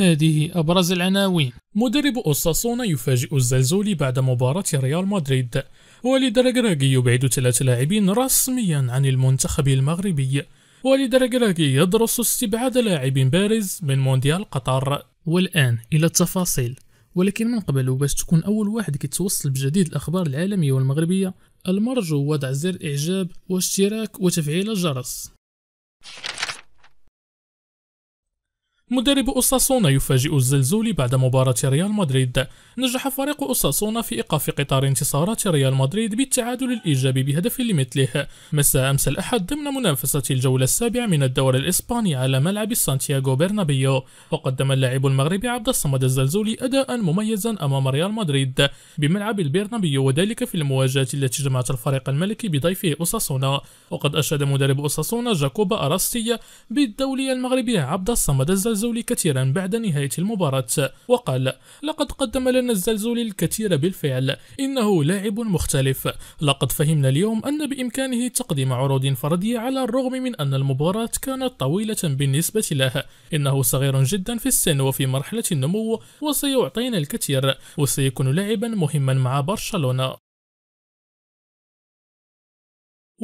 هذه أبرز العناوين مدرب أوساسونا يفاجئ الزلزولي بعد مباراة ريال مدريد والد راجراجي يبعد ثلاث لاعبين رسميا عن المنتخب المغربي والد راجراجي يدرس استبعاد لاعب بارز من مونديال قطر والآن إلى التفاصيل ولكن من قبل وباش تكون أول واحد كيتوصل بجديد الأخبار العالمية والمغربية المرجو وضع زر إعجاب واشتراك وتفعيل الجرس مدرب أساسونا يفاجئ الزلزول بعد مباراة ريال مدريد نجح فريق أساسونا في إيقاف قطار انتصارات ريال مدريد بالتعادل الإيجابي بهدف لمثله مساء أمس الأحد ضمن منافسة الجولة السابعة من الدوري الإسباني على ملعب سانتياغو برنابيو وقدم اللاعب المغربي عبد الصمد الزلزولي أداء مميزا أمام ريال مدريد بملعب البرنابيو وذلك في المواجهة التي جمعت الفريق الملكي بضيفه أساسونا وقد أشاد مدرب أساسونا جاكوبا أراستي بالدولي المغربي عبد الصمد الزلزولي الزلزولي كثيرا بعد نهاية المباراة وقال لقد قدم لنا الزلزول الكثير بالفعل إنه لاعب مختلف لقد فهمنا اليوم أن بإمكانه تقديم عروض فردية على الرغم من أن المباراة كانت طويلة بالنسبة له إنه صغير جدا في السن وفي مرحلة النمو وسيعطينا الكثير وسيكون لاعبا مهما مع برشلونة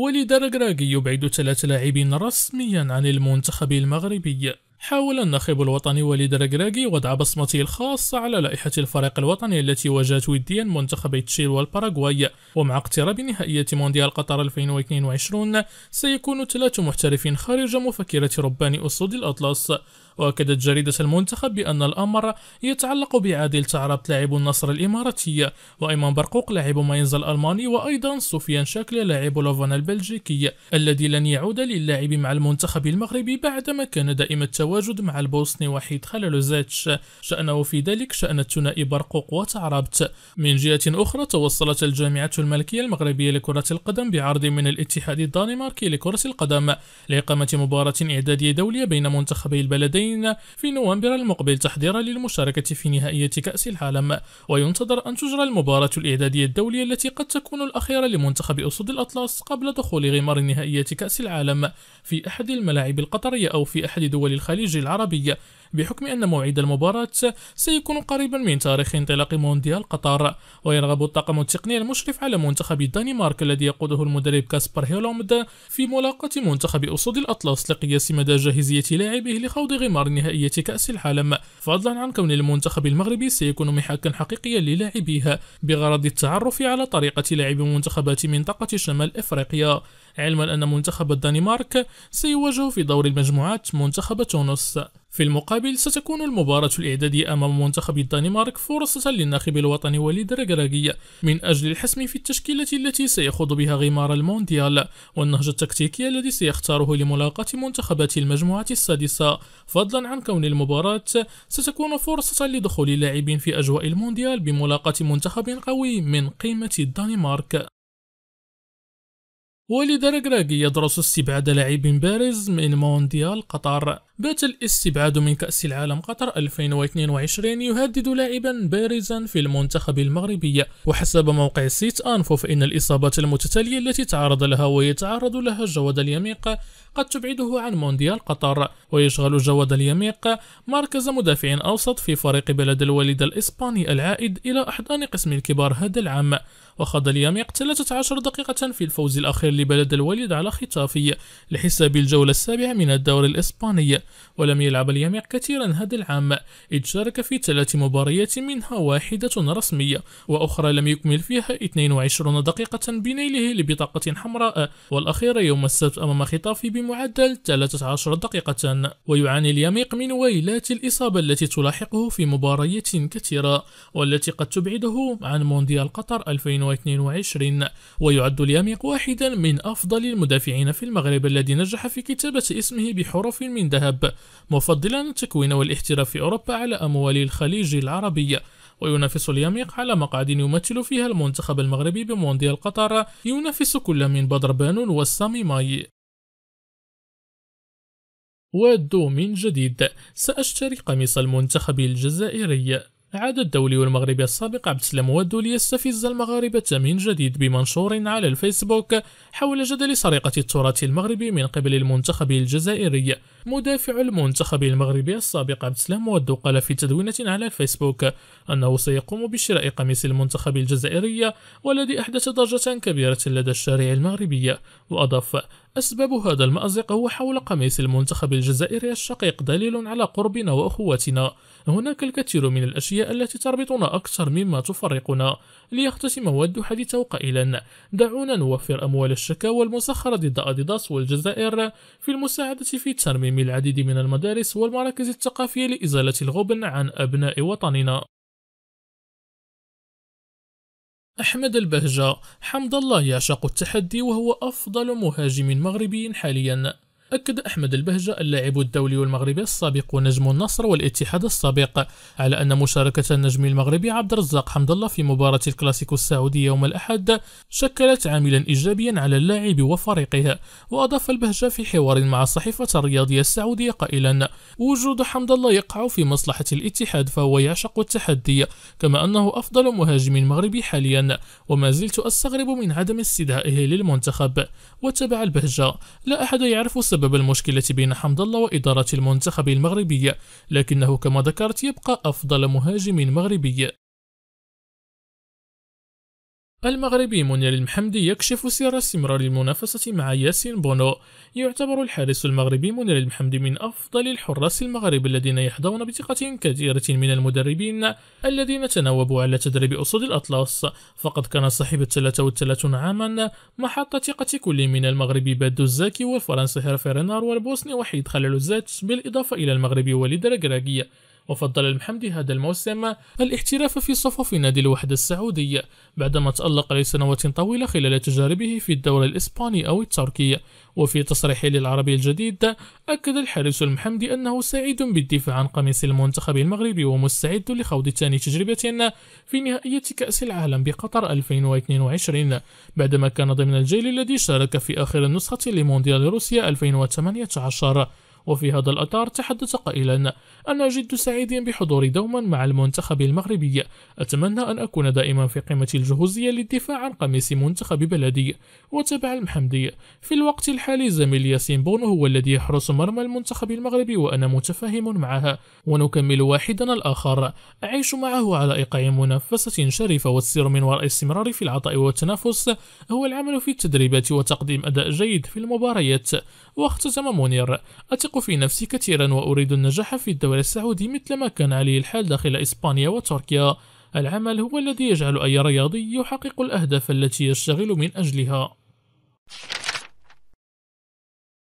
وليد رجراجي يبعد ثلاث لاعبين رسميا عن المنتخب المغربي حاول الناخب الوطني وليد ركراكي وضع بصمته الخاصة على لائحة الفريق الوطني التي واجهت وديا منتخبي تشيل والباراغواي ومع اقتراب نهائية مونديال قطر 2022 سيكون ثلاث محترفين خارج مفكرة ربان أسود الأطلس وأكدت جريدة المنتخب بأن الأمر يتعلق بعادل تعرب لاعب النصر الإماراتي وايمن برقوق لاعب ماينز الألماني وأيضا سفيان شاكلي لاعب لوفان البلجيكي الذي لن يعود للعب مع المنتخب المغربي بعدما كان دائم التواجد مع البوسني وحيد خللوزاتش شأنه في ذلك شأن الثنائي برقوق وتعربت من جهة أخرى توصلت الجامعة الملكية المغربية لكرة القدم بعرض من الاتحاد الدنماركي لكرة القدم لإقامة مباراة إعدادية دولية بين منتخبي البلدين القادمين في نوفمبر المقبل تحضيرا للمشاركة في نهائية كأس العالم وينتظر أن تجرى المباراة الإعدادية الدولية التي قد تكون الأخيرة لمنتخب أسود الأطلس قبل دخول غمار نهائية كأس العالم في أحد الملاعب القطرية أو في أحد دول الخليج العربي بحكم أن موعد المباراة سيكون قريبا من تاريخ انطلاق مونديال قطر ويرغب الطاقم التقني المشرف على منتخب الدنمارك الذي يقوده المدرب كاسبر هيلومد في ملاقاة منتخب أسود الأطلس لقياس مدى جاهزية لاعبيه لخوض غمار ثمار نهائية كأس العالم فضلا عن كون المنتخب المغربي سيكون محاكا حقيقيا للاعبيها بغرض التعرف على طريقة لعب منتخبات منطقة شمال إفريقيا علما أن منتخب الدنمارك سيواجه في دور المجموعات منتخب تونس في المقابل ستكون المباراة الإعدادية أمام منتخب الدنمارك فرصة للناخب الوطني وليد رجراجي من أجل الحسم في التشكيلة التي سيخوض بها غمار المونديال والنهج التكتيكي الذي سيختاره لملاقاة منتخبات المجموعة السادسة فضلا عن كون المباراة ستكون فرصة لدخول اللاعبين في أجواء المونديال بملاقاة منتخب قوي من قيمة الدنمارك ولذلك راكي يدرس استبعاد لاعب بارز من مونديال قطر بات الاستبعاد من كأس العالم قطر 2022 يهدد لاعبا بارزا في المنتخب المغربي وحسب موقع سيت أنفو فإن الإصابات المتتالية التي تعرض لها ويتعرض لها جواد اليميق قد تبعده عن مونديال قطر ويشغل جواد اليميق مركز مدافع أوسط في فريق بلد الوالد الإسباني العائد إلى أحضان قسم الكبار هذا العام وخاض اليميق 13 دقيقة في الفوز الأخير لبلد الوليد على خطافي لحساب الجولة السابعة من الدوري الإسباني ولم يلعب اليميع كثيرا هذا العام إذ شارك في ثلاث مباريات منها واحدة رسمية وأخرى لم يكمل فيها 22 دقيقة بنيله لبطاقة حمراء والأخيرة يوم السبت أمام خطافي بمعدل 13 دقيقة ويعاني اليميق من ويلات الإصابة التي تلاحقه في مباريات كثيرة والتي قد تبعده عن مونديال قطر 2022 ويعد اليميق واحدا من أفضل المدافعين في المغرب الذي نجح في كتابة اسمه بحروف من ذهب مفضلا التكوين والاحتراف في أوروبا على أموال الخليج العربي وينافس اليميق على مقعد يمثل فيها المنتخب المغربي بمونديال قطر ينافس كل من بدر بانون والسامي وادو من جديد سأشتري قميص المنتخب الجزائري عاد الدولي المغربي السابق عبد السلام ودو ليستفز المغاربة من جديد بمنشور على الفيسبوك حول جدل سرقة التراث المغربي من قبل المنتخب الجزائري مدافع المنتخب المغربي السابق عبد السلام ودو قال في تدوينة على الفيسبوك أنه سيقوم بشراء قميص المنتخب الجزائري والذي أحدث ضجة كبيرة لدى الشارع المغربي وأضاف أسباب هذا المأزق هو حول قميص المنتخب الجزائري الشقيق دليل على قربنا وأخوتنا هناك الكثير من الأشياء التي تربطنا أكثر مما تفرقنا ليختتم ود حديثه قائلا دعونا نوفر أموال الشكاوى المسخرة ضد أديداس والجزائر في المساعدة في ترميم العديد من المدارس والمراكز الثقافية لإزالة الغبن عن أبناء وطننا أحمد البهجة حمد الله يعشق التحدي وهو أفضل مهاجم مغربي حاليا أكد أحمد البهجة اللاعب الدولي المغربي السابق ونجم النصر والاتحاد السابق على أن مشاركة النجم المغربي عبد الرزاق حمد الله في مباراة الكلاسيكو السعودي يوم الأحد شكلت عاملا إيجابيا على اللاعب وفريقه وأضاف البهجة في حوار مع الصحيفة الرياضية السعودية قائلا وجود حمد الله يقع في مصلحة الاتحاد فهو يعشق التحدي كما أنه أفضل مهاجم مغربي حاليا وما زلت أستغرب من عدم استدعائه للمنتخب وتبع البهجة لا أحد يعرف سبب سبب المشكلة بين حمد الله وإدارة المنتخب المغربي لكنه كما ذكرت يبقى أفضل مهاجم مغربي المغربي منير المحمدي يكشف سر استمرار المنافسة مع ياسين بونو يعتبر الحارس المغربي منير المحمدي من أفضل الحراس المغرب الذين يحظون بثقة كثيرة من المدربين الذين تناوبوا على تدريب أسود الأطلس فقد كان صاحب 33 عاما محط ثقة كل من المغربي بادو الزاكي والفرنسي هيرفي رينار والبوسني وحيد خلال الزات بالإضافة إلى المغربي وليد ركراكي وفضل المحمدي هذا الموسم الاحتراف في صفوف نادي الوحدة السعودي بعدما تألق لسنوات طويلة خلال تجاربه في الدوري الإسباني أو التركي وفي تصريح للعربي الجديد أكد الحارس المحمدي أنه سعيد بالدفاع عن قميص المنتخب المغربي ومستعد لخوض ثاني تجربة في نهائية كأس العالم بقطر 2022 بعدما كان ضمن الجيل الذي شارك في آخر نسخة لمونديال روسيا 2018 وفي هذا الأطار تحدث قائلا أنا جد سعيد بحضوري دوما مع المنتخب المغربي أتمنى أن أكون دائما في قمة الجهوزية للدفاع عن قميص منتخب بلدي وتبع المحمدي في الوقت الحالي زميل ياسين بونو هو الذي يحرس مرمى المنتخب المغربي وأنا متفاهم معها ونكمل واحدنا الآخر أعيش معه على إيقاع منافسة شريفة والسر من وراء الاستمرار في العطاء والتنافس هو العمل في التدريبات وتقديم أداء جيد في المباريات واختتم منير أتق أثق في نفسي كثيرا وأريد النجاح في الدوري السعودي مثلما كان عليه الحال داخل إسبانيا وتركيا العمل هو الذي يجعل أي رياضي يحقق الأهداف التي يشتغل من أجلها